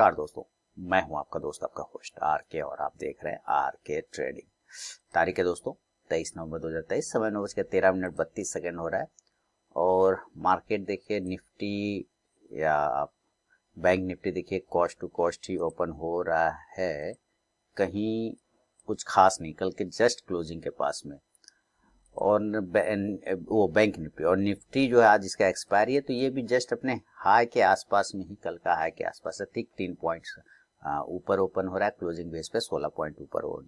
नमस्कार दोस्तों मैं हूं आपका दोस्त आपका होस्ट आर के और आप देख रहे हैं आर के ट्रेडिंग तारीख है दोस्तों तेईस नवंबर तेईस समय नौ बजकर तेरह मिनट बत्तीस सेकेंड हो रहा है और मार्केट देखिए निफ्टी या बैंक निफ्टी देखिए कॉस्ट टू कॉस्ट ही ओपन हो रहा है कहीं कुछ खास नहीं कल के जस्ट क्लोजिंग के पास में और वो बैंक निफ्टी और निफ्टी जो है आज इसका एक्सपायरी है तो ये भी जस्ट अपने हाई के आसपास में ही कल का हाई के आसपास है ठीक तीन पॉइंट्स ऊपर ओपन हो रहा है क्लोजिंग बेस पे सोलह पॉइंट ऊपर हो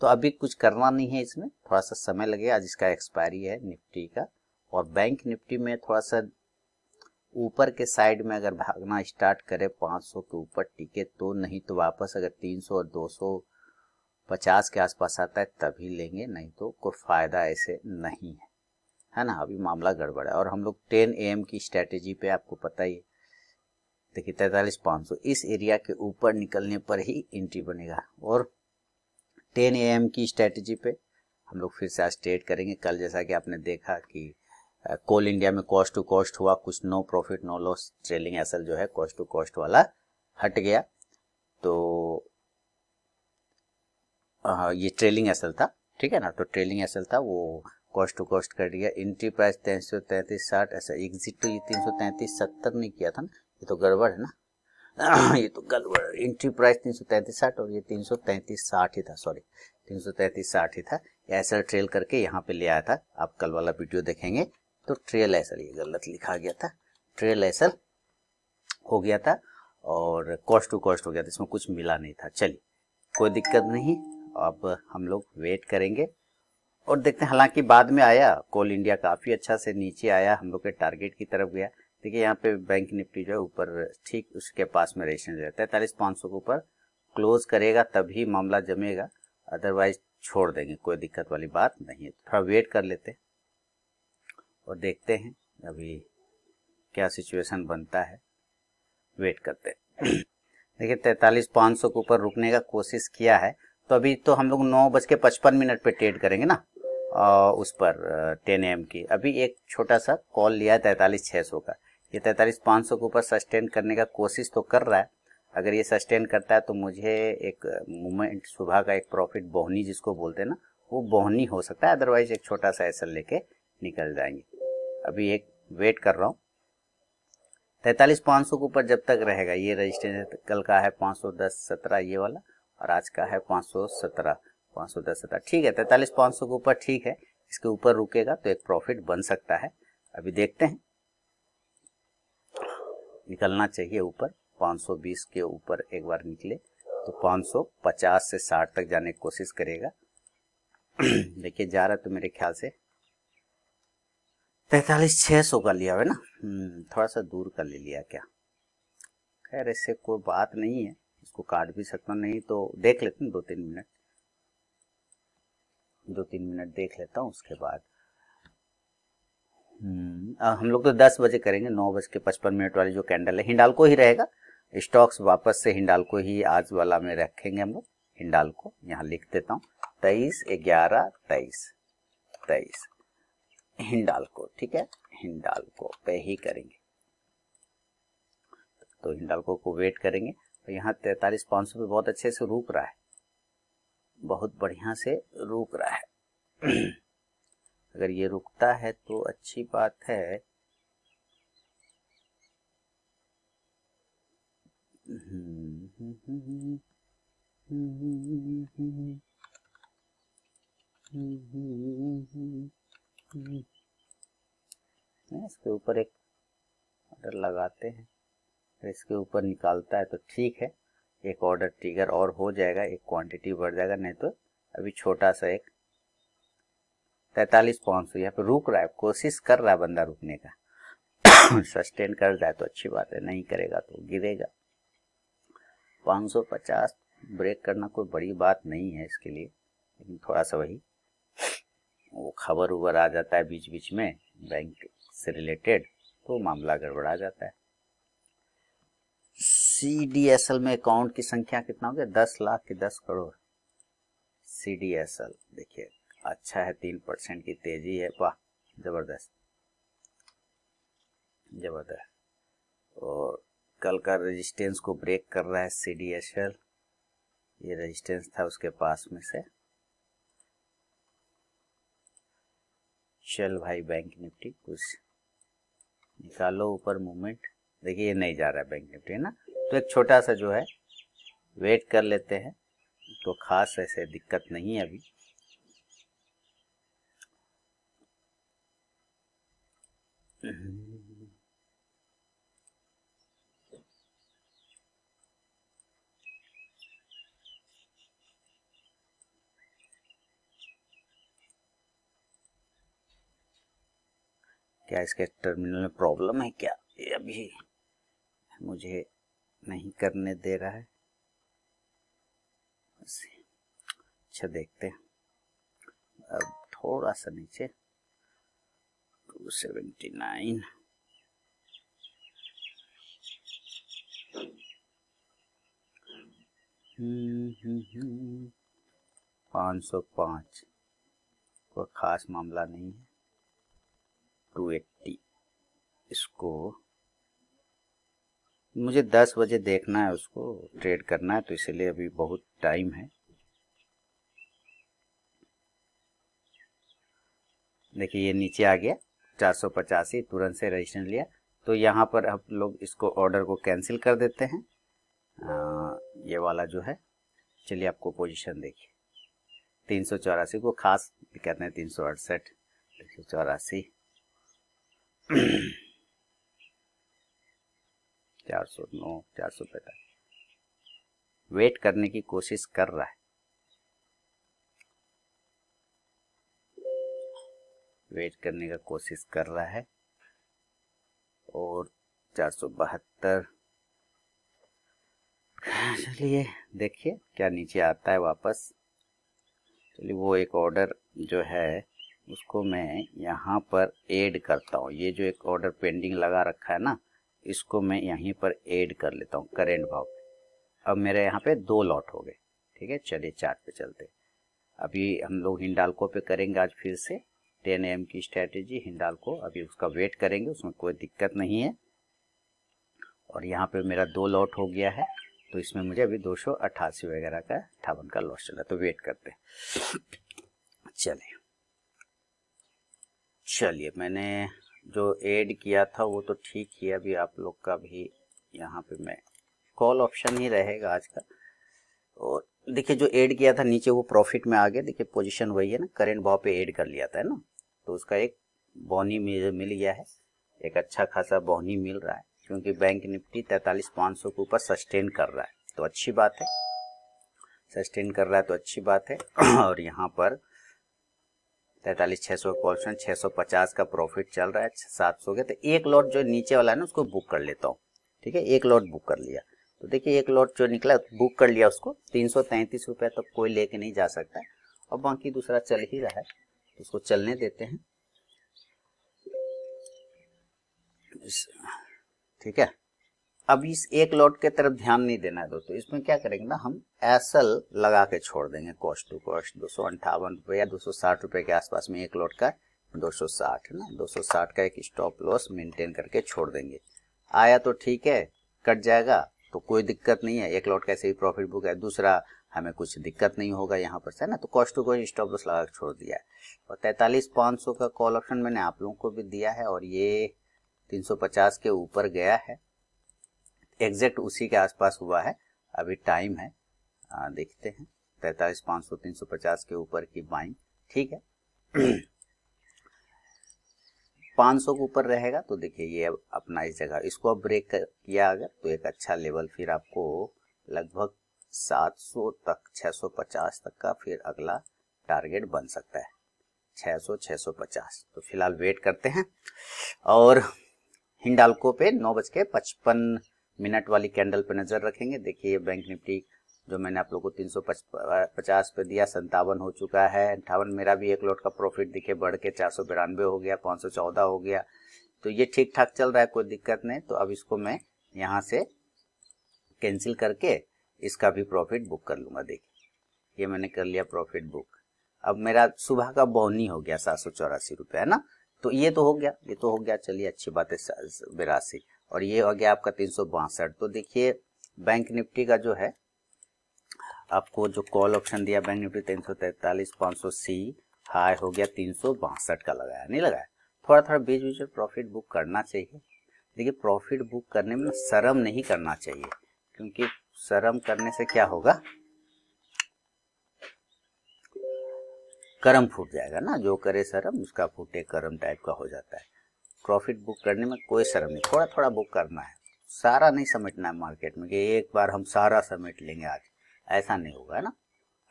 तो अभी कुछ करना नहीं है इसमें थोड़ा सा समय लगेगा आज इसका एक्सपायरी है निफ्टी का और बैंक निफ्टी में थोड़ा सा ऊपर के साइड में अगर भागना स्टार्ट करे 500 के ऊपर टिके तो नहीं तो वापस अगर 300 और 200 पचास के आसपास आता है तभी लेंगे नहीं तो कोई फ़ायदा ऐसे नहीं है है ना अभी मामला गड़बड़ है और हम लोग टेन ए की स्ट्रेटेजी पे आपको पता ही देखिए तैतालीस पाँच इस एरिया के ऊपर निकलने पर ही एंट्री बनेगा और टेन ए की स्ट्रेटेजी पे हम लोग फिर से आज ट्रेड करेंगे कल जैसा कि आपने देखा कि कोल इंडिया में कॉस्ट टू कॉस्ट हुआ कुछ no profit no loss trailing SL जो है कॉस्ट टू कॉस्ट वाला हट गया तो हाँ, ये ट्रेलिंग एसल था ठीक है ना तो ट्रेलिंग एसल था वो कॉस्ट टू कॉस्ट कर दिया एंट्री प्राइस तीन सौ तैंतीस साठ ऐसा एग्जिट तो ये तीन सौ तैंतीस सत्तर नहीं किया था ना ये तो गड़बड़ है ना हाँ, ये तो गड़बड़ एंट्री प्राइस तीन सौ तैंतीस साठ और ये तीन सौ तैंतीस साठ ही था सॉरी तीन सौ तैंतीस साठ ही था एसल ट्रेल करके यहाँ पे ले आया था आप कल वाला वीडियो देखेंगे तो ट्रेल एसल ये गलत लिखा गया था ट्रेल एसल हो गया था और कॉस्ट टू कॉस्ट हो गया था इसमें कुछ मिला नहीं था चलिए कोई दिक्कत नहीं अब हम लोग वेट करेंगे और देखते हैं हालांकि बाद में आया कोल इंडिया काफ़ी अच्छा से नीचे आया हम लोग के टारगेट की तरफ गया देखिए यहाँ पे बैंक निफ्टी जो है ऊपर ठीक उसके पास में रेशन रहता है तैतालीस पाँच सौ के ऊपर क्लोज करेगा तभी मामला जमेगा अदरवाइज छोड़ देंगे कोई दिक्कत वाली बात नहीं है थोड़ा वेट कर लेते और देखते हैं अभी क्या सिचुएशन बनता है वेट करते देखिये देखिए पांच पाँच सौ के ऊपर रुकने का कोशिश किया है तो अभी तो हम लोग नौ बज के पचपन मिनट पर ट्रेड करेंगे ना आ, उस पर टेन एम की अभी एक छोटा सा कॉल लिया है तैंतालीस छः सौ का ये तैंतालीस पाँच सौ के ऊपर सस्टेन करने का कोशिश तो कर रहा है अगर ये सस्टेन करता है तो मुझे एक मोमेंट सुबह का एक प्रॉफिट बोहनी जिसको बोलते हैं ना वो बोहनी हो सकता है अदरवाइज एक छोटा सा ऐसा लेके निकल जाएंगे अभी एक वेट कर रहा हूँ तैतालीस पाँच सौ के ऊपर जब तक रहेगा ये रजिस्ट्रेशन कल का है पाँच सौ दस सत्रह ये वाला और आज का है पाँच सौ सत्रह पाँच सौ दस सत्रह ठीक है तैतालीस पाँच सौ के ऊपर ठीक है इसके ऊपर रुकेगा तो एक प्रॉफिट बन सकता है अभी देखते हैं निकलना चाहिए ऊपर 520 के ऊपर एक बार निकले तो 550 से 60 तक जाने की कोशिश करेगा देखिए जा रहा तो मेरे ख्याल से तैतालीस छः सौ का लिया है ना हम्म, थोड़ा सा दूर का ले लिया क्या खैर ऐसे कोई बात नहीं है इसको काट भी सकता नहीं तो देख लेते हैं दो तीन मिनट दो तीन मिनट देख लेता हूँ उसके बाद हम्म, हम लोग तो दस बजे करेंगे नौ बज के पचपन मिनट वाली जो कैंडल है हिंडाल को ही रहेगा स्टॉक्स वापस से हिंडाल को ही आज वाला में रखेंगे हम लोग हिंडाल को यहाँ लिख देता हूँ तेईस ग्यारह तेईस तेईस हिंडाल को ठीक है हिंडाल को पे ही करेंगे तो हिंडालको को वेट करेंगे तो यहाँ तैतालीस पाँच सौ पे बहुत अच्छे से रुक रहा है बहुत बढ़िया से रुक रहा है अगर ये रुकता है तो अच्छी बात है इसके ऊपर एक ऑर्डर लगाते हैं इसके ऊपर निकालता है तो ठीक है एक ऑर्डर ट्रिगर और हो जाएगा एक क्वांटिटी बढ़ जाएगा नहीं तो अभी छोटा सा एक तैतालीस पाउंड यहाँ पे रुक रहा है कोशिश कर रहा है बंदा रुकने का सस्टेन कर रहा है तो अच्छी बात है नहीं करेगा तो गिरेगा 550 ब्रेक करना कोई बड़ी बात नहीं है इसके लिए लेकिन थोड़ा सा वही वो खबर उबर आ जाता है बीच बीच में बैंक से रिलेटेड तो मामला गड़बड़ा जाता है सी में अकाउंट की संख्या कितना हो गया दस लाख के दस crore C D S L देखिए अच्छा है तीन परसेंट की तेजी है वाह जबरदस्त जबरदस्त और कल का रेजिस्टेंस को ब्रेक कर रहा है सी डी एस एल ये रेजिस्टेंस था उसके पास में से चल भाई बैंक निफ्टी कुछ निकालो ऊपर मूवमेंट देखिए ये नहीं जा रहा है बैंक निफ्टी ना तो एक छोटा सा जो है वेट कर लेते हैं तो खास ऐसे दिक्कत नहीं है अभी क्या इसके टर्मिनल में प्रॉब्लम है क्या ये अभी मुझे नहीं करने दे रहा है अच्छा देखते हैं अब थोड़ा सा नीचे टू सेवेंटी नाइन पाँच सौ पाँच कोई ख़ास मामला नहीं है टू एट्टी इसको मुझे दस बजे देखना है उसको ट्रेड करना है तो इसलिए अभी बहुत टाइम है देखिए ये नीचे आ गया चार सौ पचासी तुरंत से रजिस्ट्रेशन लिया तो यहाँ पर हम लोग इसको ऑर्डर को कैंसिल कर देते हैं आ, ये वाला जो है चलिए आपको पोजीशन देखिए तीन सौ चौरासी को खास कहते हैं तीन सौ अड़सठ तीन सौ चौरासी चार सौ नौ चार सौ पैंतालीस वेट करने की कोशिश कर रहा है वेट करने का कोशिश कर रहा है और चार सौ बहत्तर चलिए देखिए क्या नीचे आता है वापस चलिए वो एक ऑर्डर जो है उसको मैं यहाँ पर ऐड करता हूँ ये जो एक ऑर्डर पेंडिंग लगा रखा है ना इसको मैं यहीं पर ऐड कर लेता हूँ करेंट भाव पे अब मेरे यहाँ पे दो लॉट हो गए ठीक है चलिए चार्ट पे चलते अभी हम लोग हिंडालको पे करेंगे आज फिर से टेन एम की स्ट्रेटेजी हिंडालको अभी उसका वेट करेंगे उसमें कोई दिक्कत नहीं है और यहाँ पे मेरा दो लॉट हो गया है तो इसमें मुझे अभी दो वगैरह का अट्ठावन का लॉट चला तो वेट करते चले चलिए मैंने जो ऐड किया था वो तो ठीक ही अभी आप लोग का भी यहाँ पे मैं कॉल ऑप्शन ही रहेगा आज का और देखिए जो ऐड किया था नीचे वो प्रॉफिट में आ गया देखिए पोजीशन वही है ना करेंट भाव पे ऐड कर लिया था है ना तो उसका एक बोनी मिल गया है एक अच्छा खासा बोनी मिल रहा है क्योंकि बैंक निफ्टी तैतालीस पाँच सौ के ऊपर सस्टेन कर रहा है तो अच्छी बात है सस्टेन कर रहा है तो अच्छी बात है और यहाँ पर तैतालीस छः सौ का ऑप्शन छः सौ पचास का प्रॉफिट चल रहा है सात सौ के तो एक लॉट जो नीचे वाला है ना उसको बुक कर लेता हूँ ठीक है एक लॉट बुक कर लिया तो देखिए एक लॉट जो निकला बुक कर लिया उसको तीन सौ तैंतीस रुपये तक कोई लेके नहीं जा सकता है और बाकी दूसरा चल ही रहा है तो उसको चलने देते हैं ठीक है अब इस एक लॉट के तरफ ध्यान नहीं देना है दोस्तों इसमें क्या करेंगे ना हम एसल लगा के छोड़ देंगे कॉस्ट टू कॉस्ट दो सौ अंठावन रुपये या दो सौ साठ रुपये के आसपास में एक लॉट का दो सौ साठ है ना दो सौ साठ का एक स्टॉप लॉस मेंटेन करके छोड़ देंगे आया तो ठीक है कट जाएगा तो कोई दिक्कत नहीं है एक लॉट का ऐसे ही प्रॉफिट बुक है दूसरा हमें कुछ दिक्कत नहीं होगा यहाँ पर से ना तो cost to cost stop loss लगा छोड़ दिया है और तैतालीस पाँच सौ का कॉल ऑप्शन मैंने आप लोगों को भी दिया है और ये पचास के ऊपर गया है एग्जैक्ट उसी के आसपास हुआ है अभी टाइम है आ, देखते हैं तैतालीस पांच सौ तीन सौ पचास के ऊपर की बाइंग ठीक है पांच सौ के ऊपर रहेगा तो देखिए ये अपना इस जगह इसको अब ब्रेक किया अगर तो एक अच्छा लेवल फिर आपको लगभग सात सौ तक सौ पचास तक का फिर अगला टारगेट बन सकता है सौ सौ पचास तो फिलहाल वेट करते हैं और हिंडालको पे नौ बज के पचपन मिनट वाली कैंडल पर नज़र रखेंगे देखिए ये बैंक निफ्टी जो मैंने आप लोगों को तीन सौ पचास पे दिया संतावन हो चुका है अंठावन मेरा भी एक लोट का प्रॉफिट दिखे बढ़ के चार सौ हो गया पाँच चौदह हो गया तो ये ठीक ठाक चल रहा है कोई दिक्कत नहीं तो अब इसको मैं यहाँ से कैंसिल करके इसका भी प्रॉफिट बुक कर लूंगा देखिए ये मैंने कर लिया प्रॉफिट बुक अब मेरा सुबह का बोनी हो गया सात सौ चौरासी रुपये है ना तो ये तो हो गया ये तो हो गया चलिए अच्छी बात है बिरासी और ये हो गया आपका तीन तो देखिए बैंक निफ्टी का जो है आपको जो कॉल ऑप्शन दिया बैंक निफ्टी तीन सौ तैतालीस सौ सी हाई हो गया तीन सौ बासठ का लगाया नहीं लगाया थोड़ा थोड़ा बीच बीच में प्रॉफिट बुक करना चाहिए देखिए प्रॉफिट बुक करने में शर्म नहीं करना चाहिए क्योंकि शर्म करने से क्या होगा कर्म फूट जाएगा ना जो करे शर्म उसका फूटे कर्म टाइप का हो जाता है प्रॉफिट बुक करने में कोई शर्म नहीं थोड़ा थोड़ा बुक करना है सारा नहीं समेटना है मार्केट में कि एक बार हम सारा समेट लेंगे आज ऐसा नहीं होगा है ना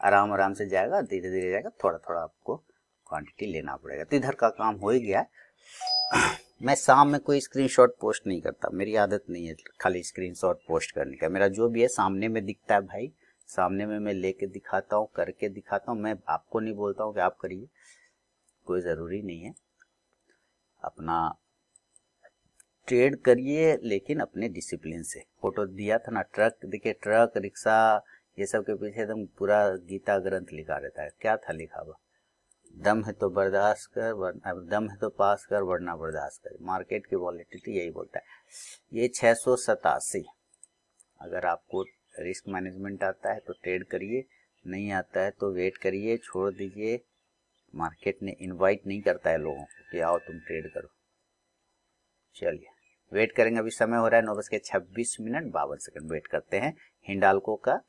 आराम आराम से जाएगा धीरे धीरे जाएगा थोड़ा थोड़ा आपको क्वांटिटी लेना पड़ेगा तो इधर का काम हो ही गया मैं शाम में कोई स्क्रीन पोस्ट नहीं करता मेरी आदत नहीं है खाली स्क्रीन पोस्ट करने का मेरा जो भी है सामने में दिखता है भाई सामने में मैं लेके दिखाता हूँ करके दिखाता हूँ मैं आपको नहीं बोलता हूँ कि आप करिए कोई ज़रूरी नहीं है अपना ट्रेड करिए लेकिन अपने डिसिप्लिन से फोटो दिया था ना ट्रक देखिए ट्रक रिक्शा ये सब के पीछे एकदम पूरा गीता ग्रंथ लिखा रहता है क्या था लिखा हुआ दम है तो बर्दाश्त कर वरना दम है तो पास कर वरना बर्दाश्त कर मार्केट की वॉलिटिटी यही बोलता है ये छः सौ सतासी अगर आपको रिस्क मैनेजमेंट आता है तो ट्रेड करिए नहीं आता है तो वेट करिए छोड़ दीजिए मार्केट ने इनवाइट नहीं करता है लोगों को कि आओ तुम ट्रेड करो चलिए वेट करेंगे अभी समय हो रहा है नौ बज के छब्बीस मिनट बावन सेकंड वेट करते हैं हिंडालको का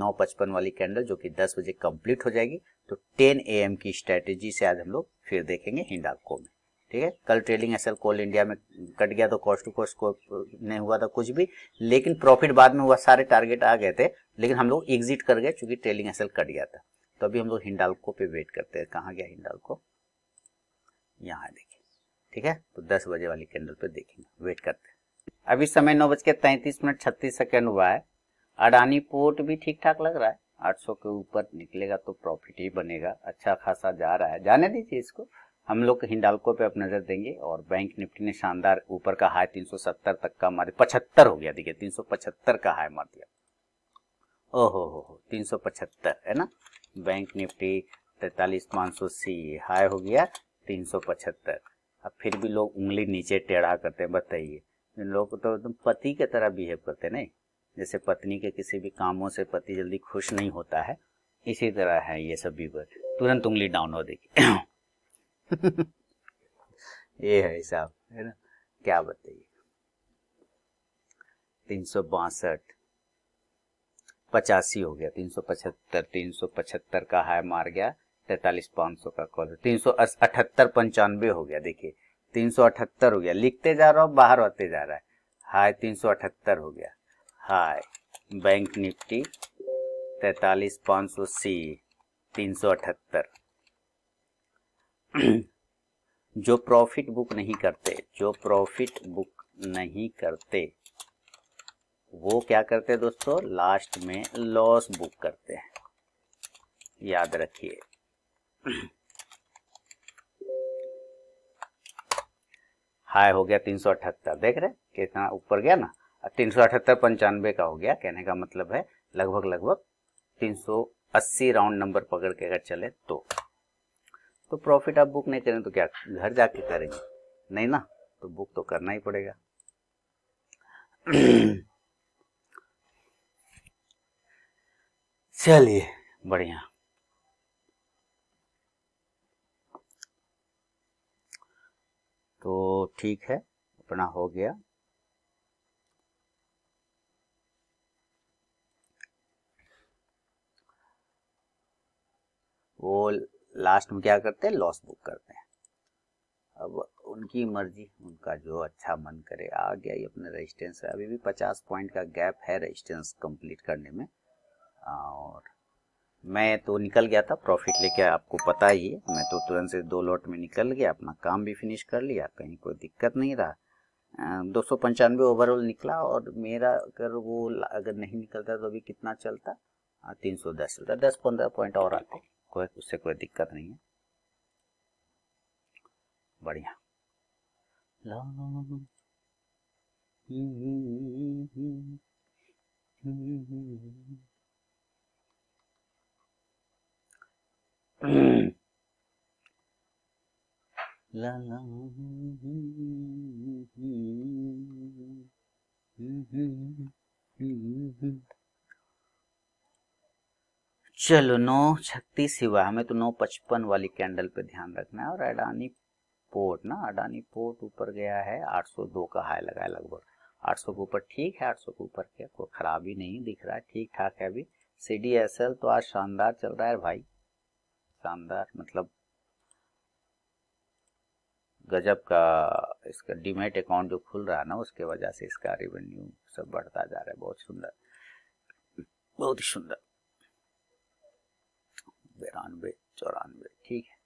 नौ पचपन वाली कैंडल जो कि दस बजे कंप्लीट हो जाएगी तो टेन ए की स्ट्रेटेजी से आज हम लोग फिर देखेंगे हिंडालको में ठीक है कल ट्रेलिंग एसल कोल इंडिया में कट गया तो कॉस्ट टू कॉस्ट को नहीं हुआ था कुछ भी लेकिन प्रॉफिट बाद में हुआ सारे टारगेट आ गए थे लेकिन हम लोग एग्जिट कर गए चूंकि ट्रेलिंग एसल कट गया था तो अभी हम लोग हिंडालको पे वेट करते हैं कहाँ गया हिंडालको यहाँ देखिए ठीक है तो दस बजे वाली कैंडल पे देखेंगे वेट करते हैं अभी समय नौ बज के तैंतीस मिनट छत्तीस सेकेंड हुआ है अडानी पोर्ट भी ठीक ठाक लग रहा है 800 के ऊपर निकलेगा तो प्रॉफिट ही बनेगा अच्छा खासा जा रहा है जाने दीजिए इसको हम लोग हिंडालको पे अब नजर देंगे और बैंक निफ्टी ने शानदार ऊपर का हाई 370 तक का मार पचहत्तर हो गया देखिए 375 का हाई मार दिया ओहो हो हो तीन है ना बैंक निफ्टी तैतालीस पाँच सौ सी हाई हो गया तीन सौ पचहत्तर अब फिर भी लोग उंगली नीचे टेढ़ा करते हैं बताइए इन लोग तो एकदम पति की तरह बिहेव करते नहीं जैसे पत्नी के किसी भी कामों से पति जल्दी खुश नहीं होता है इसी तरह है ये सब बीवर तुरंत उंगली डाउन हो देगी ये है हिसाब है ना क्या बताइए तीन सौ बासठ पचासी हो गया तीन सौ पचहत्तर तीन सौ पचहत्तर का हाई मार गया तैतालीस पाँच सौ का कॉल तीन सौ अठहत्तर पंचानवे हो गया देखिए तीन सौ अठहत्तर हो गया लिखते जा रहा हो बाहर होते जा रहा है हाय तीन सौ अठहत्तर हो गया हाय बैंक निफ्टी तैतालीस पाँच सौ सी तीन सौ अठहत्तर जो प्रॉफिट बुक नहीं करते जो प्रॉफिट बुक नहीं करते वो क्या करते हैं दोस्तों लास्ट में लॉस बुक करते हैं याद रखिए हाई हो गया तीन सौ अठहत्तर देख रहे कितना ऊपर गया ना तीन सौ अठहत्तर पंचानवे का हो गया कहने का मतलब है लगभग लगभग तीन सौ अस्सी राउंड नंबर पकड़ के अगर चले तो तो प्रॉफिट आप बुक नहीं करें तो क्या घर जाके करेंगे नहीं ना तो बुक तो करना ही पड़ेगा चलिए बढ़िया ठीक है अपना हो गया वो लास्ट में क्या करते हैं लॉस बुक करते हैं अब उनकी मर्जी उनका जो अच्छा मन करे आ गया ये अपने रेजिस्टेंस अभी भी 50 पॉइंट का गैप है रेजिस्टेंस कंप्लीट करने में और मैं तो निकल गया था प्रॉफिट लेके आपको पता ही है मैं तो तुरंत से दो लॉट में निकल गया अपना काम भी फिनिश कर लिया कहीं कोई दिक्कत नहीं रहा दो सौ पंचानवे ओवरऑल निकला और मेरा अगर वो अगर नहीं निकलता तो अभी कितना चलता तीन सौ दस चलता दस पंद्रह पॉइंट और आते कोई उससे कोई दिक्कत नहीं है बढ़िया चलो नौ छत्तीस सिवा हमें तो नौ पचपन वाली कैंडल पे ध्यान रखना है और अडानी पोर्ट ना अडानी पोर्ट ऊपर गया है 802 का हाई लगा है लगभग 800 के ऊपर ठीक है 800 के ऊपर क्या कोई खराबी नहीं दिख रहा है ठीक ठाक है अभी सी डी एस एल तो आज शानदार चल रहा है भाई शानदार मतलब गजब का इसका डीमेट अकाउंट जो खुल रहा है ना उसके वजह से इसका रेवेन्यू सब बढ़ता जा रहा है बहुत सुंदर बहुत ही सुंदर बिरानवे चौरानवे ठीक है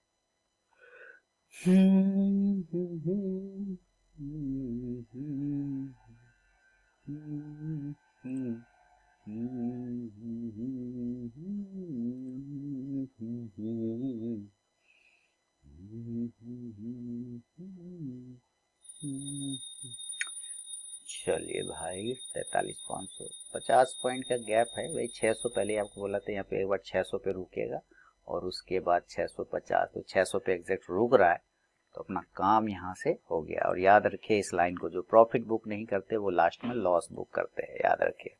हम्म हम्म हम्म हम्म चलिए भाई तैतालीस पाँच सौ पचास पॉइंट का गैप है वही छः सौ पहले आपको बोला था यहाँ पे एक बार छः सौ पे रुकेगा और उसके बाद छः सौ पचास तो छः सौ पे एग्जैक्ट रुक रहा है तो अपना काम यहाँ से हो गया और याद रखिए इस लाइन को जो प्रॉफिट बुक नहीं करते वो लास्ट में लॉस बुक करते हैं याद रखिए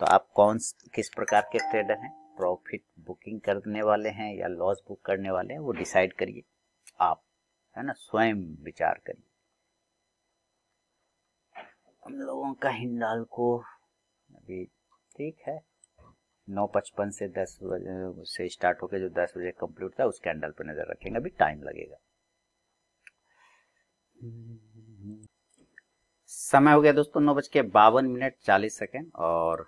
तो आप कौन किस प्रकार के ट्रेडर हैं प्रॉफिट बुकिंग करने वाले हैं या लॉस बुक करने वाले हैं वो डिसाइड करिए आप है ना स्वयं विचार करिए हम लोगों का हिंदाल को अभी ठीक है नौ पचपन से दस बजे से स्टार्ट होकर जो दस बजे कंप्लीट था उस कैंडल पर नजर रखेंगे अभी टाइम लगेगा समय हो गया दोस्तों नौ बज के बावन मिनट चालीस सेकेंड और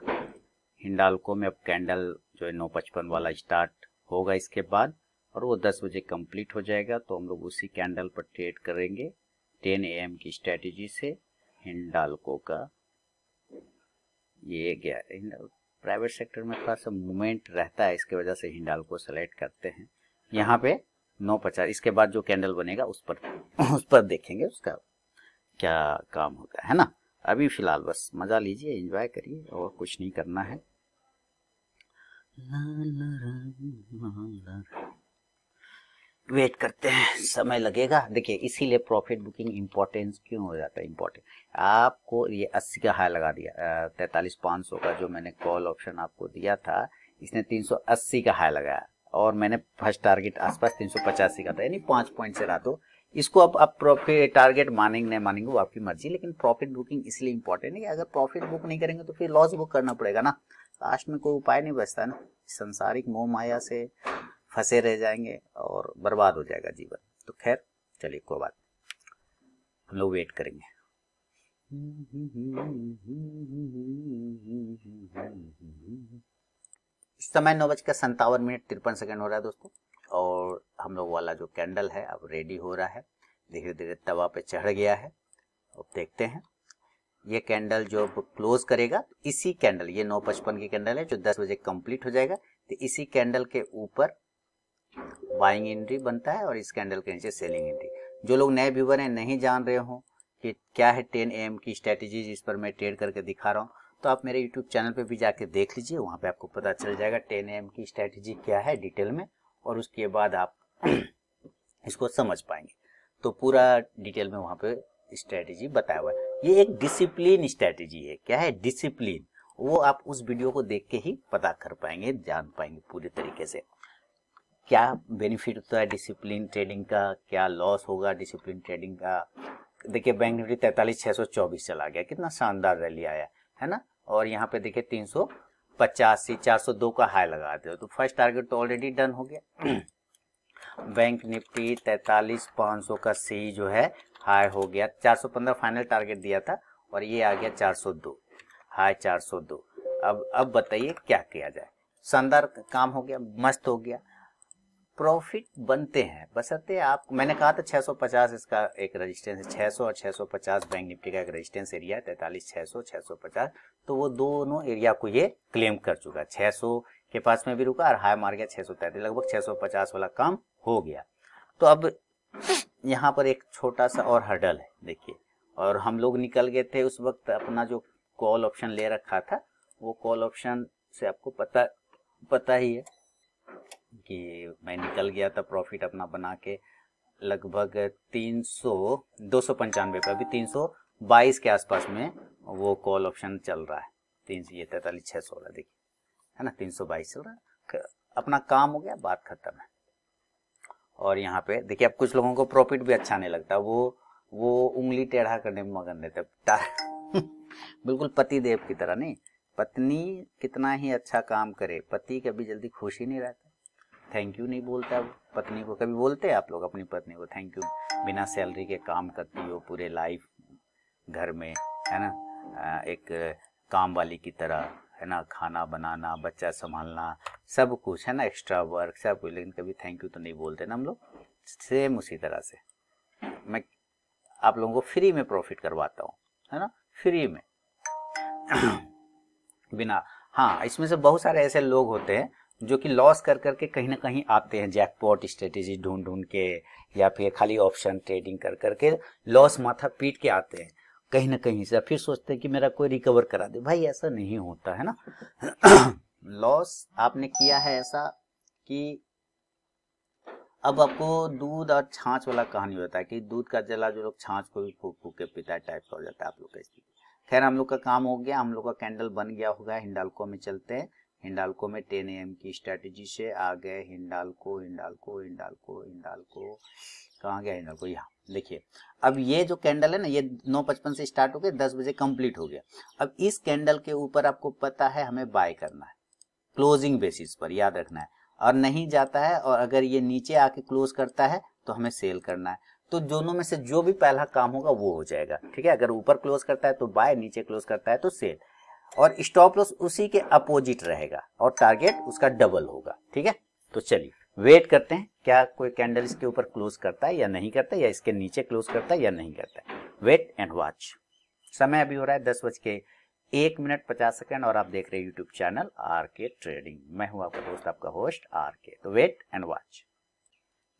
हिंडालको में अब कैंडल जो है नौ पचपन वाला स्टार्ट होगा इसके बाद और वो दस बजे कंप्लीट हो जाएगा तो हम लोग उसी कैंडल पर ट्रेड करेंगे टेन ए एम की स्ट्रेटजी से हिंडालको का ये गया हिंडाल प्राइवेट सेक्टर में थोड़ा सा मूवमेंट रहता है इसके वजह से हिंडालको सेलेक्ट करते हैं यहाँ पे नौ पचास इसके बाद जो कैंडल बनेगा उस पर उस पर देखेंगे उसका क्या काम होता है ना अभी फिलहाल बस मज़ा लीजिए एंजॉय करिए और कुछ नहीं करना है वेट करते हैं समय लगेगा देखिए इसीलिए प्रॉफिट बुकिंग इम्पोर्टेंस क्यों हो जाता है इम्पोर्टेंट आपको ये अस्सी का हाई लगा दिया तैतालीस पाँच सौ का जो मैंने कॉल ऑप्शन आपको दिया था इसने तीन सौ अस्सी का हाई लगाया और मैंने फर्स्ट टारगेट आसपास तीन सौ पचासी का था यानी पाँच पॉइंट से तो इसको अब आप प्रॉफिट टारगेट मानेंगे नहीं मानेंगे वो आपकी मर्जी लेकिन प्रॉफिट बुकिंग इसलिए इंपॉर्टेंट है कि अगर प्रॉफिट बुक नहीं करेंगे तो फिर लॉस बुक करना पड़ेगा ना लास्ट में कोई उपाय नहीं बचता ना संसारिक मोह माया से फंसे रह जाएंगे और बर्बाद हो जाएगा जीवन तो खैर चलिए कोई बात हम लोग वेट करेंगे इस समय नौ बजकर संतावन मिनट तिरपन सेकेंड हो रहा है दोस्तों और हम लोग वाला जो कैंडल है अब रेडी हो रहा है धीरे धीरे तवा पे चढ़ गया है अब देखते हैं ये कैंडल जो क्लोज करेगा इसी कैंडल ये नौ पचपन की कैंडल है जो दस बजे कंप्लीट हो जाएगा तो इसी कैंडल के ऊपर बाइंग एंट्री बनता है और इस कैंडल के नीचे सेलिंग एंट्री जो लोग नए व्यूवर हैं नहीं जान रहे हो कि क्या है टेन एम की स्ट्रेटेजी इस पर मैं ट्रेड करके दिखा रहा हूँ तो आप मेरे यूट्यूब चैनल पे भी जाके देख लीजिए वहाँ पे आपको पता चल जाएगा टेन एम की स्ट्रेटजी क्या है डिटेल में और उसके बाद आप इसको समझ पाएंगे तो पूरा डिटेल में वहां पे स्ट्रेटेजी बताया हुआ है ये एक डिसिप्लिन स्ट्रेटेजी है क्या है डिसिप्लिन वो आप उस वीडियो को देख के ही पता कर पाएंगे जान पाएंगे पूरे तरीके से क्या बेनिफिट होता है डिसिप्लिन ट्रेडिंग का क्या लॉस होगा डिसिप्लिन ट्रेडिंग का देखिए बैंक निफ्टी तैतालीस छः सौ चौबीस चला गया कितना शानदार रैली आया है ना और यहाँ पे देखिए तीन सौ पचासी चार सौ दो का हाई लगा दे तो फर्स्ट टारगेट तो ऑलरेडी डन हो गया बैंक निफ्टी तैतालीस पाँच सौ का सी जो है हाई हो गया 415 फाइनल टारगेट दिया था और ये आ गया 402 हाई 402 अब अब बताइए क्या किया जाए शानदार काम हो गया मस्त हो गया प्रॉफिट बनते हैं बसते आप मैंने कहा था 650 इसका एक रेजिस्टेंस है 600 और 650 बैंक निफ्टी का एक रेजिस्टेंस एरिया है तैतालीस छः सौ तो वो दोनों एरिया को ये क्लेम कर चुका 600 के पास में भी रुका और हाई मार गया छह सौ तैतीस लगभग छह सौ पचास वाला काम हो गया तो अब यहाँ पर एक छोटा सा और हर्डल है देखिए और हम लोग निकल गए थे उस वक्त अपना जो कॉल ऑप्शन ले रखा था वो कॉल ऑप्शन से आपको पता पता ही है कि मैं निकल गया था प्रॉफिट अपना बना के लगभग तीन सौ दो सौ पंचानवे पर अभी तीन सौ बाईस के आसपास में वो कॉल ऑप्शन चल रहा है तीन सौ ये तैतालीस छः सौ वाला देखिए है ना तीन सौ बाईस चल रहा है अपना काम हो गया बात खत्म है और यहाँ पे देखिए अब कुछ लोगों को प्रॉफिट भी अच्छा नहीं लगता वो वो उंगली टेढ़ा करने में मगन रहते बिल्कुल पति देव की तरह नहीं पत्नी कितना ही अच्छा काम करे पति कभी जल्दी खुश ही नहीं रहता थैंक यू नहीं बोलता पत्नी को कभी बोलते आप लोग अपनी पत्नी को थैंक यू बिना सैलरी के काम करती हो पूरे लाइफ घर में है ना एक काम वाली की तरह है ना खाना बनाना बच्चा संभालना सब कुछ है ना एक्स्ट्रा वर्क सब कुछ लेकिन कभी थैंक यू तो नहीं बोलते ना हम लोग सेम उसी तरह से मैं आप लोगों को फ्री में प्रॉफिट करवाता हूँ है ना फ्री में बिना हाँ इसमें से बहुत सारे ऐसे लोग होते हैं जो कि लॉस कर करके कहीं ना कहीं आते हैं जैकपॉट स्ट्रेटेजी ढूंढ ढूंढ के या फिर खाली ऑप्शन ट्रेडिंग कर करके लॉस माथा पीट के आते हैं कहीं ना कहीं से फिर सोचते हैं कि मेरा कोई रिकवर करा दे भाई ऐसा नहीं होता है ना लॉस आपने किया है ऐसा कि अब आपको दूध और छाछ वाला कहानी होता है कि दूध का जला जो लोग छाछ को भी फूक फूक के पीता है टाइप का हो जाता है आप लोग का खैर हम लोग का काम हो गया हम लोग का कैंडल बन गया होगा हिंडालको में चलते हैं हिंडालको में टेन एम की स्ट्रेटजी से आ गए हिंडालको हिंडालको हिंडालको हिंडालको कहाँ गया हिंडालको यहाँ देखिए अब ये जो कैंडल है ना ये नौ पचपन से स्टार्ट हो गया दस बजे कंप्लीट हो गया अब इस कैंडल के ऊपर आपको पता है हमें बाय करना है क्लोजिंग बेसिस पर याद रखना है और नहीं जाता है और अगर ये नीचे आके क्लोज करता है तो हमें सेल करना है तो दोनों में से जो भी पहला काम होगा वो हो जाएगा ठीक है अगर ऊपर क्लोज करता है तो बाय नीचे क्लोज करता है तो सेल और स्टॉप लॉस उसी के अपोजिट रहेगा और टारगेट उसका डबल होगा ठीक है तो चलिए वेट करते हैं क्या कोई कैंडल इसके ऊपर क्लोज करता है या नहीं करता है या इसके नीचे क्लोज करता है या नहीं करता है वेट एंड वॉच समय अभी हो रहा है दस बज के एक मिनट पचास सेकंड और आप देख रहे हैं YouTube channel R K trading मैं हूं आपका दोस्त आपका होस्ट आर के तो वेट एंड वॉच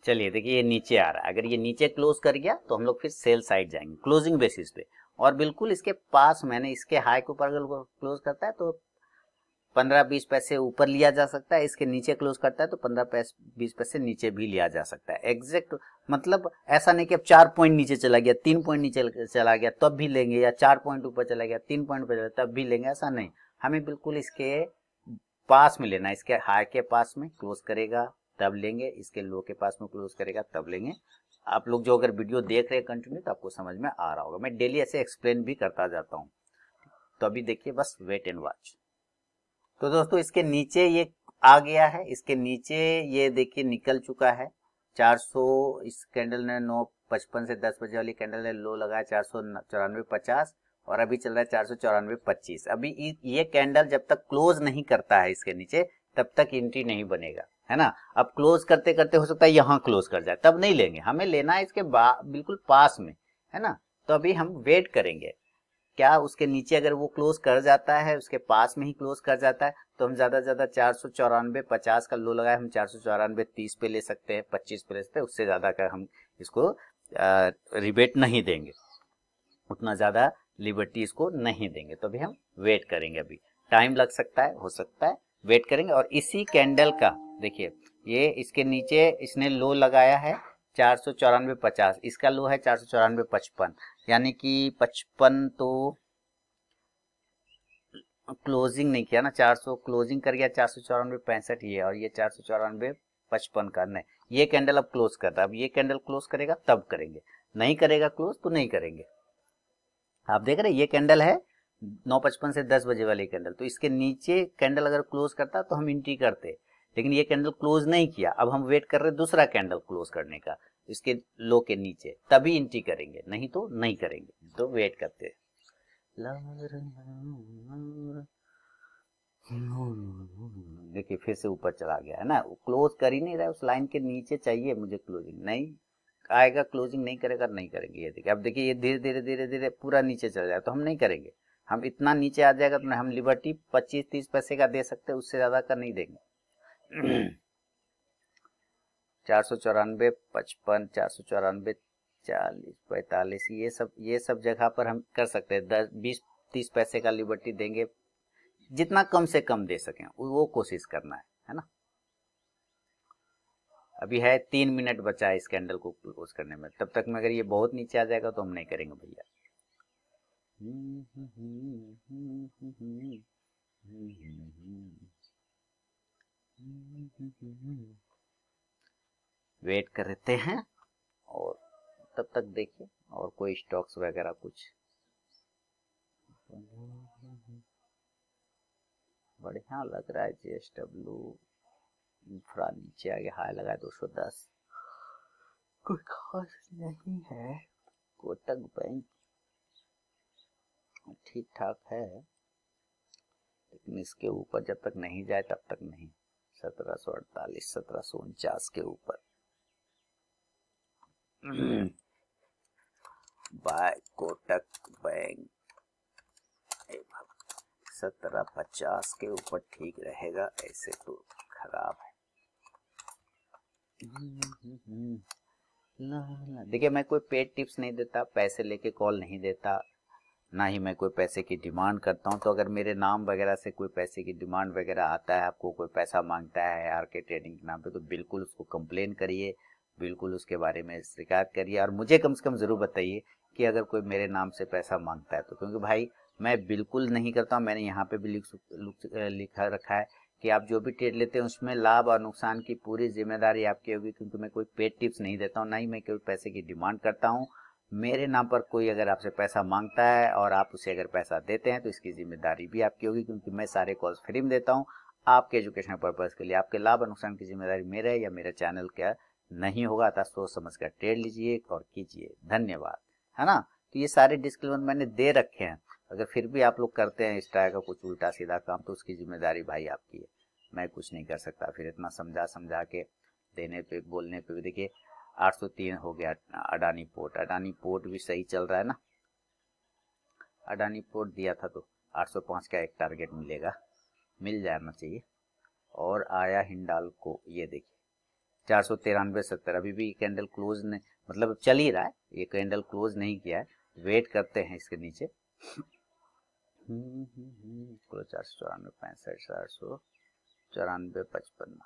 चलिए देखिए ये नीचे आ रहा है अगर ये नीचे क्लोज कर गया तो हम लोग फिर सेल साइड जाएंगे क्लोजिंग बेसिस पे और बिल्कुल इसके पास मैंने इसके हाई के ऊपर क्लोज करता है तो पंद्रह बीस पैसे ऊपर लिया जा सकता है इसके नीचे क्लोज करता है तो पंद्रह पैसे बीस पैसे नीचे भी लिया जा सकता है एग्जैक्ट मतलब ऐसा नहीं कि अब चार पॉइंट नीचे चला गया तीन पॉइंट नीचे चला गया तब भी लेंगे या चार पॉइंट ऊपर चला गया तीन पॉइंट ऊपर तब भी लेंगे ऐसा नहीं हमें बिल्कुल इसके पास में लेना इसके हाई के पास में क्लोज करेगा तब लेंगे इसके लो के पास में क्लोज करेगा तब लेंगे आप लोग जो अगर वीडियो देख रहे हैं कंटिन्यू तो आपको समझ में आ रहा होगा मैं डेली ऐसे एक्सप्लेन भी करता जाता हूँ तो अभी देखिए बस वेट एंड वॉच तो दोस्तों इसके नीचे ये आ गया है इसके नीचे ये देखिए निकल चुका है 400 इस कैंडल ने नौ पचपन से 10 बजे वाली कैंडल ने लो लगाया चार सौ चौरानवे पचास और अभी चल रहा है चार सौ चौरानवे पच्चीस अभी ये कैंडल जब तक क्लोज नहीं करता है इसके नीचे तब तक एंट्री नहीं बनेगा है ना अब क्लोज करते करते हो सकता है यहाँ क्लोज कर जाए तब नहीं लेंगे हमें लेना है इसके बिल्कुल पास में है ना तो अभी हम वेट करेंगे क्या उसके नीचे अगर वो क्लोज कर जाता है उसके पास में ही क्लोज कर जाता है तो हम ज़्यादा से ज़्यादा चार सौ चौरानवे पचास का लो लगाए हम चार सौ चौरानवे तीस पे ले सकते हैं पच्चीस पे ले सकते हैं उससे ज़्यादा का हम इसको रिबेट नहीं देंगे उतना ज़्यादा लिबर्टी इसको नहीं देंगे तो अभी हम वेट करेंगे अभी टाइम लग सकता है हो सकता है वेट करेंगे और इसी कैंडल का देखिए ये इसके नीचे इसने लो लगाया है चार सौ चौरानवे पचास इसका लो है चार सौ चौरानवे पचपन यानी कि पचपन तो क्लोजिंग नहीं किया ना चार सौ क्लोजिंग कर गया चार सौ चौरानवे पैंसठ ये और ये चार सौ चौरानवे पचपन का नहीं ये कैंडल अब क्लोज कर रहा है अब ये कैंडल क्लोज करेगा तब करेंगे नहीं करेगा क्लोज तो नहीं करेंगे आप देख रहे ये कैंडल है नौ पचपन से दस बजे वाले कैंडल तो इसके नीचे कैंडल अगर क्लोज करता तो हम इंट्री करते लेकिन ये कैंडल क्लोज नहीं किया अब हम वेट कर रहे दूसरा कैंडल क्लोज करने का इसके लो के नीचे तभी एंट्री करेंगे नहीं तो नहीं करेंगे तो वेट करते देखिए फिर से ऊपर चला गया है ना क्लोज कर ही नहीं रहा उस लाइन के नीचे चाहिए मुझे क्लोजिंग नहीं आएगा क्लोजिंग नहीं करेगा नहीं करेंगे ये देखिए अब देखिए ये धीरे धीरे धीरे धीरे पूरा नीचे चला जाए तो हम नहीं करेंगे हम इतना नीचे आ जाएगा तो हम लिबर्टी पच्चीस तीस पैसे का दे सकते उससे ज़्यादा का नहीं देंगे चार सौ चौरानवे पचपन चार सौ चौरानवे चालीस पैतालीस ये सब ये सब जगह पर हम कर सकते हैं दस बीस तीस पैसे का लिबर्टी देंगे जितना कम से कम दे सकें वो कोशिश करना है है ना अभी है तीन मिनट बचा है इस कैंडल को क्लोज करने में तब तक में अगर ये बहुत नीचे आ जाएगा तो हम नहीं करेंगे भैया वेट कर रहते हैं और तब तक देखिए और कोई स्टॉक्स वगैरह कुछ बढ़िया लग रहा है जी एस डब्ल्यू थोड़ा नीचे आगे हाई लगा दो सौ दस कोई खास नहीं है कोटक बैंक ठीक ठाक है लेकिन इसके ऊपर जब तक नहीं जाए तब तक नहीं सत्रह सौ अड़तालीस सत्रह सौ उनचास के ऊपर बाय कोटक बैंक सत्रह पचास के ऊपर ठीक रहेगा ऐसे तो खराब है देखिए मैं कोई पेड टिप्स नहीं देता पैसे लेके कॉल नहीं देता ना ही मैं कोई पैसे की डिमांड करता हूँ तो अगर मेरे नाम वगैरह से कोई पैसे की डिमांड वगैरह आता है आपको कोई पैसा मांगता है आर के ट्रेडिंग के नाम पे तो बिल्कुल उसको कंप्लेन करिए बिल्कुल उसके बारे में शिकायत करिए और मुझे कम से कम ज़रूर बताइए कि अगर कोई मेरे नाम से पैसा मांगता है तो क्योंकि भाई मैं बिल्कुल नहीं करता हूँ मैंने यहाँ पे भी लिख, लिखा रखा है कि आप जो भी ट्रेड लेते हैं उसमें लाभ और नुकसान की पूरी जिम्मेदारी आपकी होगी क्योंकि मैं कोई पेड टिप्स नहीं देता हूँ ना ही मैं कोई पैसे की डिमांड करता हूँ मेरे नाम पर कोई अगर आपसे पैसा मांगता है और आप उसे अगर पैसा देते हैं तो इसकी जिम्मेदारी भी आपकी होगी क्योंकि मैं सारे कॉल्स फ्री में देता हूँ आपके एजुकेशन पर्पज़ के लिए आपके लाभ और नुकसान की जिम्मेदारी मेरा है या मेरा चैनल का नहीं होगा अतः सोच समझ कर ट्रेड लीजिए और कीजिए धन्यवाद है ना तो ये सारे डिस्क्लेमर मैंने दे रखे हैं अगर फिर भी आप लोग करते हैं इस टाइप का कुछ उल्टा सीधा काम तो उसकी जिम्मेदारी भाई आपकी है मैं कुछ नहीं कर सकता फिर इतना समझा समझा के देने पे बोलने पे भी देखिए 803 हो गया अडानी पोर्ट अडानी पोर्ट भी सही चल रहा है ना अडानी पोर्ट दिया था तो 805 का एक टारगेट मिलेगा मिल जाना चाहिए और आया हिंडाल को ये देखिए चार सौ तिरानवे सत्तर अभी भी कैंडल क्लोज ने मतलब चल ही रहा है ये कैंडल क्लोज नहीं किया है वेट करते हैं इसके नीचे हम्म, हम्म, हम्म चार सौ चौरानवे पैंसठ चार सौ चौरानवे पचपन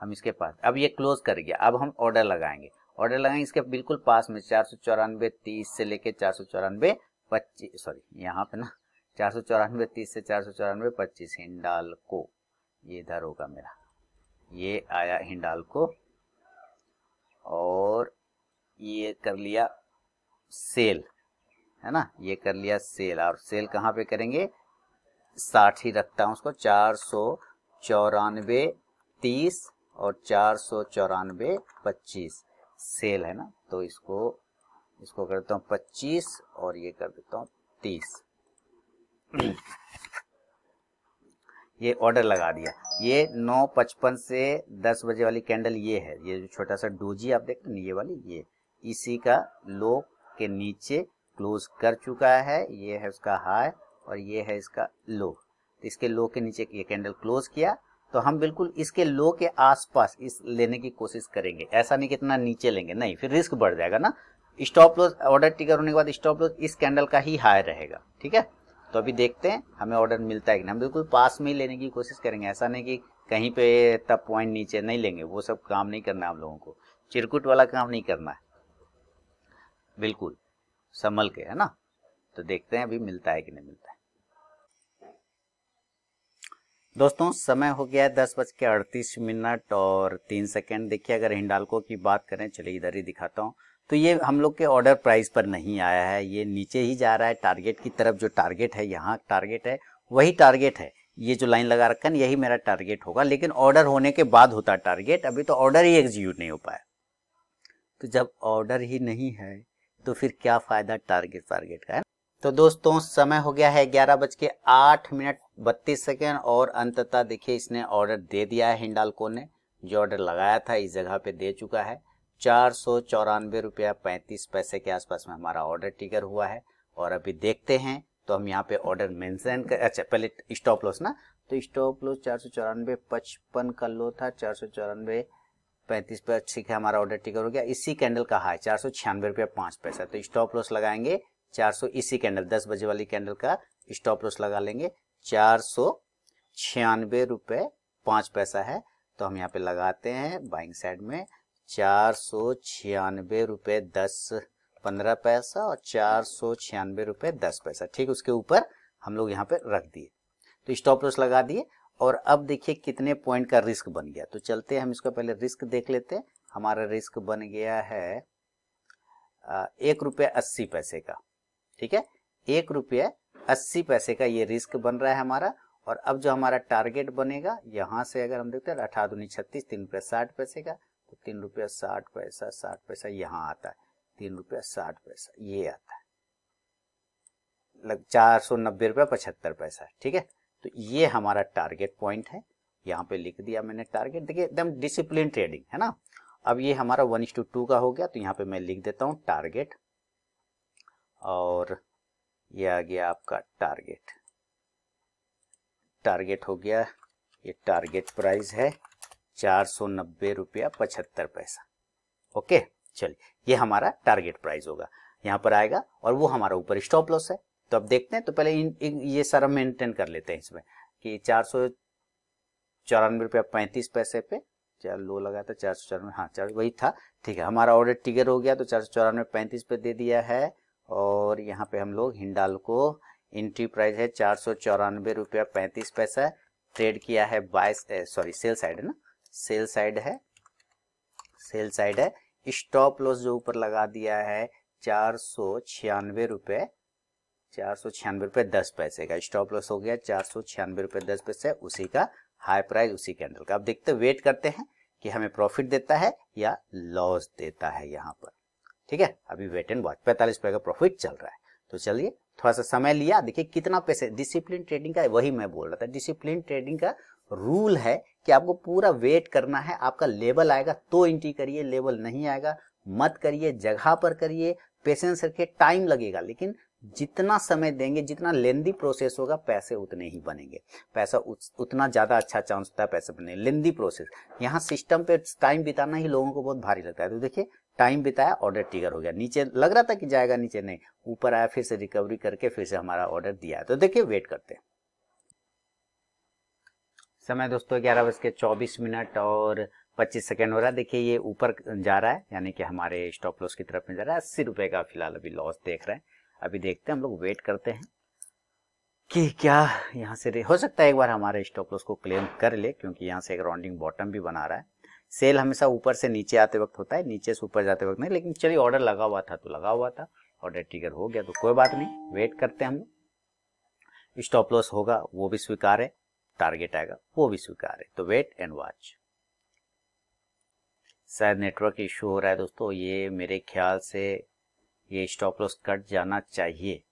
हम इसके पास अब ये क्लोज कर गया अब हम ऑर्डर लगाएंगे ऑर्डर लगाएंगे इसके बिल्कुल पास में चार सौ चौरानवे तीस से लेके चार सौ चौरानवे पच्चीस सॉरी यहाँ पे ना चार सौ चौरानवे तीस से चार सौ चौरानवे पच्चीस हिंडालको ये इधर होगा मेरा ये आया हिंडालको और ये कर लिया सेल है ना ये कर लिया सेल और सेल कहाँ पे करेंगे साठ ही रखता हूँ उसको चार सौ चौरानवे तीस और चार सौ चौरानवे पच्चीस सेल है ना तो इसको इसको कर देता हूँ पच्चीस और ये कर देता हूँ तीस ये ऑर्डर लगा दिया ये नौ पचपन से दस बजे वाली कैंडल ये है ये जो छोटा सा डोजी आप देख ये वाली ये इसी का लो के नीचे क्लोज कर चुका है ये है उसका हाई और ये है इसका लो इसके लो के नीचे ये कैंडल क्लोज किया तो हम बिल्कुल इसके लो के आसपास इस लेने की कोशिश करेंगे ऐसा नहीं कितना नीचे लेंगे नहीं फिर रिस्क बढ़ जाएगा ना स्टॉप लॉस ऑर्डर टिकर होने के बाद स्टॉप लॉस इस कैंडल का ही हाई रहेगा ठीक है तो अभी देखते हैं हमें ऑर्डर मिलता है कि नहीं हम बिल्कुल पास में ही लेने की कोशिश करेंगे ऐसा नहीं कि कहीं पे तब पॉइंट नीचे नहीं लेंगे वो सब काम नहीं करना हम लोगों को चिरकुट वाला काम नहीं करना है बिल्कुल संभल के है ना तो देखते हैं अभी मिलता है कि नहीं मिलता है दोस्तों समय हो गया है दस बज के अड़तीस मिनट और तीन सेकेंड देखिए अगर हिंडालको की बात करें चलिए इधर ही दिखाता हूँ तो ये हम लोग के ऑर्डर प्राइस पर नहीं आया है ये नीचे ही जा रहा है टारगेट की तरफ जो टारगेट है यहाँ टारगेट है वही टारगेट है ये जो लाइन लगा रखा है यही मेरा टारगेट होगा लेकिन ऑर्डर होने के बाद होता टारगेट अभी तो ऑर्डर ही एग्जीक्यूट नहीं हो पाया तो जब ऑर्डर ही नहीं है तो फिर क्या फ़ायदा टारगेट टारगेट का है तो दोस्तों समय हो गया है ग्यारह बज के आठ मिनट बत्तीस सेकेंड और अंततः देखिए इसने ऑर्डर दे दिया है हिंडालको ने जो ऑर्डर लगाया था इस जगह पे दे चुका है चार सौ चौरानवे रुपया पैंतीस पैसे के आसपास में हमारा ऑर्डर टिकर हुआ है और अभी देखते हैं तो हम यहाँ पे ऑर्डर मेंशन कर अच्छा पहले स्टॉप लॉस ना तो स्टॉप लॉस चार सौ चौरानवे पचपन का लो था चार सौ चौरानवे पैंतीस पे ठीक है हमारा ऑर्डर टिकर हो गया इसी कैंडल का हाई चार सौ छियानवे रुपया पाँच पैसा तो स्टॉप लॉस लगाएंगे 400 इसी कैंडल 10 बजे वाली कैंडल का स्टॉप लॉस लगा लेंगे चार सौ छियानवे रुपये पांच पैसा है तो हम यहाँ पे लगाते हैं बाइंग साइड में चार सौ छियानवे रुपये दस पंद्रह पैसा और चार सौ छियानवे रुपए दस पैसा ठीक उसके ऊपर हम लोग यहाँ पे रख दिए तो स्टॉप लॉस लगा दिए और अब देखिए कितने पॉइंट का रिस्क बन गया तो चलते हैं हम इसका पहले रिस्क देख लेते हैं हमारा रिस्क बन गया है एक रुपये अस्सी पैसे का ठीक है एक रुपये अस्सी पैसे का ये रिस्क बन रहा है हमारा और अब जो हमारा टारगेट बनेगा यहाँ से अगर हम देखते हैं अठारह दूनी छत्तीस तीन रुपया साठ पैसे का तो तीन रुपया साठ पैसा साठ पैसा यहाँ आता है तीन रुपया साठ पैसा ये आता है लग चार सौ नब्बे रुपया पचहत्तर पैसा ठीक है तो ये हमारा टारगेट पॉइंट है यहाँ पे लिख दिया मैंने टारगेट देखिए एकदम डिसिप्लिन ट्रेडिंग है ना अब ये हमारा वन टू टू का हो गया तो यहाँ पे मैं लिख देता हूँ टारगेट और ये आ गया आपका टारगेट टारगेट हो गया ये टारगेट प्राइस है चार सौ नब्बे रुपया पचहत्तर पैसा ओके चलिए ये हमारा टारगेट प्राइस होगा यहाँ पर आएगा और वो हमारा ऊपर स्टॉप लॉस है तो अब देखते हैं तो पहले इन, इन, ये सारा मेंटेन कर लेते हैं इसमें कि चार सौ चौरानवे रुपया पैंतीस पैसे पे चार लो लगा था तो चार सौ चौरानवे हाँ चार वही था ठीक है हमारा ऑर्डर टिगर हो गया तो चार सौ चौरानवे पैंतीस पे दे दिया है और यहाँ पे हम लोग हिंडाल को इंट्री प्राइस है चार सौ चौरानवे रुपया पैंतीस पैसा ट्रेड किया है बाईस सॉरी सेल साइड है ना सेल साइड है सेल साइड है स्टॉप लॉस जो ऊपर लगा दिया है चार सौ छियानवे रुपये चार सौ छियानवे रुपये दस पैसे का स्टॉप लॉस हो गया चार सौ छियानवे रुपये दस पैसे उसी का हाई प्राइस उसी कैंडल का अब देखते वेट करते हैं कि हमें प्रॉफिट देता है या लॉस देता है यहाँ पर ठीक है अभी वेट एंड वॉच पैंतालीस रुपए का प्रॉफिट चल रहा है तो चलिए थोड़ा सा समय लिया देखिए कितना पैसे डिसिप्लिन ट्रेडिंग का वही मैं बोल रहा था डिसिप्लिन ट्रेडिंग का रूल है कि आपको पूरा वेट करना है आपका लेवल आएगा तो एंट्री करिए लेवल नहीं आएगा मत करिए जगह पर करिए पेशेंस रखिए टाइम लगेगा लेकिन जितना समय देंगे जितना लेंदी प्रोसेस होगा पैसे उतने ही बनेंगे पैसा उत, उतना ज़्यादा अच्छा चांस होता है पैसे बने लेंदी प्रोसेस यहाँ सिस्टम पे टाइम बिताना ही लोगों को बहुत भारी लगता है तो देखिए टाइम बिताया ऑर्डर टिगर हो गया नीचे लग रहा था कि जाएगा नीचे नहीं ऊपर आया फिर से रिकवरी करके फिर से हमारा ऑर्डर दिया तो देखिए वेट करते हैं समय दोस्तों ग्यारह बज के चौबीस मिनट और पच्चीस सेकेंड हो रहा है देखिए ये ऊपर जा रहा है यानी कि हमारे स्टॉप लॉस की तरफ में जा रहा है अस्सी रुपए का फिलहाल अभी लॉस देख रहे हैं अभी देखते हैं हम लोग वेट करते हैं कि क्या यहाँ से हो सकता है एक बार हमारे स्टॉप लॉस को क्लेम कर ले क्योंकि यहाँ से एक राउंडिंग बॉटम भी बना रहा है सेल हमेशा ऊपर से नीचे आते वक्त होता है नीचे से ऊपर जाते वक्त नहीं लेकिन चलिए ऑर्डर लगा हुआ था तो लगा हुआ था ऑर्डर ट्रिगर हो गया तो कोई बात नहीं वेट करते हम स्टॉप लॉस होगा वो भी स्वीकार है टारगेट आएगा वो भी स्वीकार है तो वेट एंड वॉच शायद नेटवर्क इश्यू हो रहा है दोस्तों ये मेरे ख्याल से ये स्टॉप लॉस कट जाना चाहिए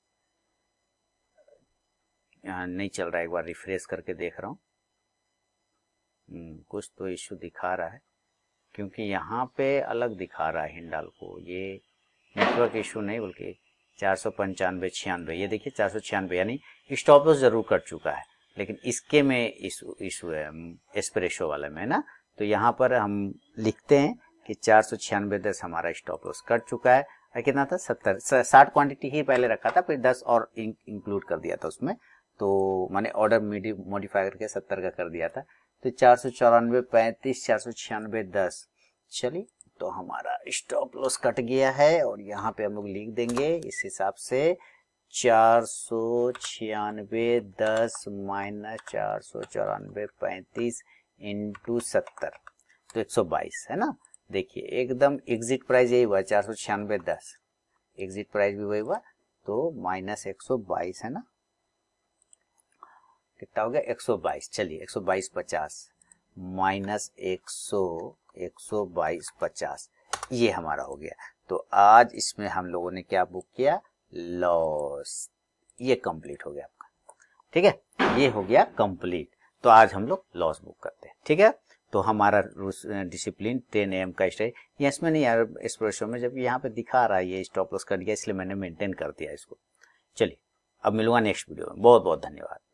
नहीं चल रहा है एक बार रिफ्रेश करके देख रहा हूँ हम्म, कुछ तो इश्यू दिखा रहा है क्योंकि यहाँ पे अलग दिखा रहा है हिंडाल को ये नेटवर्क इशू नहीं बल्कि चार सौ पंचानवे छियानवे ये देखिए चार सौ छियानवे यानी स्टॉप लॉस जरूर कट चुका है लेकिन इसके में इशू इशू है एस्प्रेशो वाले में ना तो यहाँ पर हम लिखते हैं कि चार सौ छियानवे दस हमारा स्टॉप लॉस कट चुका है और कितना था सत्तर साठ क्वांटिटी ही पहले रखा था फिर दस और इंक्लूड कर दिया था उसमें तो मैंने ऑर्डर मॉडिफाई करके सत्तर का कर दिया था तो चार सौ चौरानवे पैंतीस चार सौ छियानवे दस चलिए तो हमारा स्टॉप लॉस कट गया है और यहाँ पे हम लोग लिख देंगे इस हिसाब से चार सौ छियानवे दस माइनस चार सौ चौरानवे पैंतीस इंटू सत्तर तो एक सौ बाईस है ना देखिए एकदम एग्जिट प्राइस यही हुआ चार सौ छियानवे दस एग्जिट प्राइस भी वही हुआ तो माइनस एक सौ बाईस है ना कितना हो गया एक सौ बाईस चलिए एक सौ बाईस पचास माइनस एक सौ एक बाईस पचास ये हमारा हो गया तो आज इसमें हम लोगों ने क्या बुक किया लॉस ये कंप्लीट हो गया आपका ठीक है ये हो गया कंप्लीट तो आज हम लोग लॉस बुक करते हैं ठीक है तो हमारा डिसिप्लिन टेन एम का स्टे या इसमें नहीं यार इस प्रश्न में जब यहाँ पे दिखा रहा है ये स्टॉप लॉस कर दिया इसलिए मैंने मेंटेन कर दिया इसको चलिए अब मिलूंगा नेक्स्ट वीडियो में बहुत बहुत धन्यवाद